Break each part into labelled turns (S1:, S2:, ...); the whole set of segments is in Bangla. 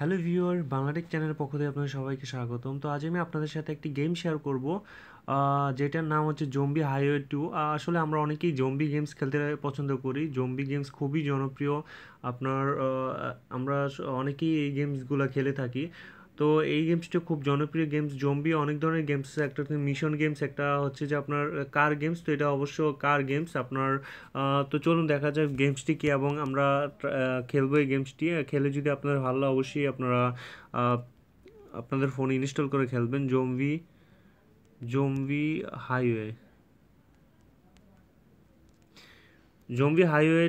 S1: হ্যালো ভিউয়ার বাংলাটেক চ্যানেলের পক্ষ থেকে আপনাদের সবাইকে স্বাগতম তো আজ আমি আপনাদের সাথে একটি গেম শেয়ার করব যেটার নাম হচ্ছে জম্বি হাইওয়ে টু আসলে আমরা অনেকেই জম্বি গেমস খেলতে পছন্দ করি জম্বি গেমস খুবই জনপ্রিয় আপনার আমরা অনেকেই এই গেমসগুলো খেলে থাকি তো এই গেমসটি খুব জনপ্রিয় গেমস জম্বি অনেক ধরনের গেমস একটা মিশন গেমস একটা হচ্ছে যে আপনার কার গেমস তো এটা অবশ্য কার গেমস আপনার তো চলুন দেখা যায় গেমসটি কী এবং আমরা খেলবো এই গেমসটি খেলে যদি আপনার ভালো অবশ্যই আপনারা আপনাদের ফোন ইনস্টল করে খেলবেন zombie zombie highway zombie highway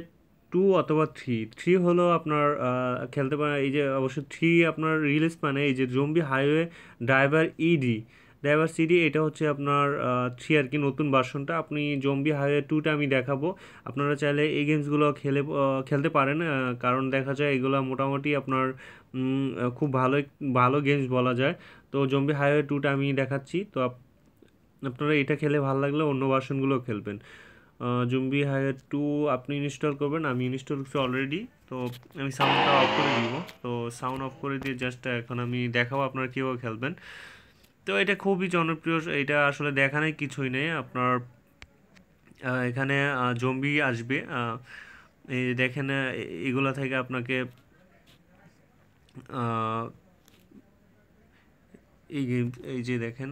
S1: two অথবা থ্রি থ্রি হলো আপনার খেলতে পারেন এই যে অবশ্য থ্রি আপনার রিলিজ মানে এই যে zombie highway driver ED driver CD এটা হচ্ছে আপনার থ্রি আর কি নতুন বার্সনটা আপনি জম্বি হাইওয়ে টুটা আমি দেখাবো আপনারা চাইলে এই গেমসগুলো খেলে খেলতে পারেন কারণ দেখা যায় এগুলো মোটামুটি আপনার খুব ভালো ভালো গেমস বলা যায় তো জম্বি হাইওয়ে টুটা আমি দেখাচ্ছি তো আপনারা এটা খেলে ভালো লাগলে অন্য ভার্সনগুলো খেলবেন জুম্বি হায়ার টু আপনি ইনস্টল করবেন আমি ইনস্টল করছি অলরেডি তো আমি সাউন্ডটা অফ করে দিব তো সাউন্ড অফ করে দিয়ে জাস্ট এখন আমি দেখাবো আপনারা কীভাবে খেলবেন তো এটা খুবই জনপ্রিয় এটা আসলে নেই কিছুই নেই আপনার এখানে জম্বি আসবে এই দেখেন এগুলো থেকে আপনাকে এই এই যে দেখেন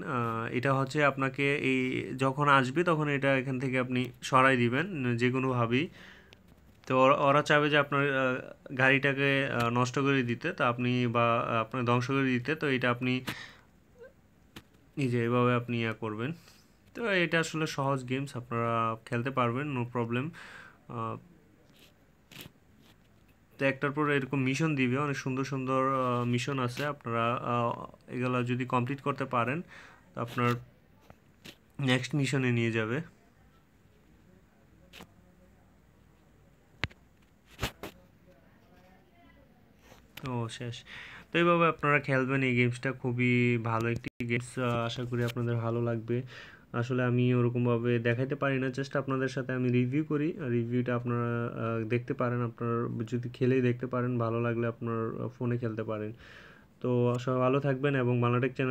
S1: এটা হচ্ছে আপনাকে এই যখন আসবে তখন এটা এখান থেকে আপনি সরাই দিবেন যে কোনোভাবেই তো ওরা চাবে যে আপনার গাড়িটাকে নষ্ট করে দিতে তো আপনি বা আপনার ধ্বংস করে দিতে তো এটা আপনি নিজে এভাবে আপনি ইয়া করবেন তো এটা আসলে সহজ গেমস আপনারা খেলতে পারবেন নো প্রবলেম তো একটার পর এরকম মিশন দিবে অনেক সুন্দর সুন্দর মিশন আছে আপনারা এগুলো যদি কমপ্লিট করতে পারেন আপনার নেক্সট মিশনে নিয়ে যাবে ও শেষ তো এইভাবে আপনারা খেলবেন এই গেমসটা খুবই ভালো একটি গেমস আশা করি আপনাদের ভালো লাগবে আসলে আমি ওরকমভাবে দেখাইতে পারি না জাস্ট আপনাদের সাথে আমি রিভিউ করি রিভিউটা আপনারা দেখতে পারেন আপনার যদি খেলেই দেখতে পারেন ভালো লাগলে আপনার ফোনে খেলতে পারেন তো সবাই ভালো থাকবেন এবং বাংলাটেক চ্যানেল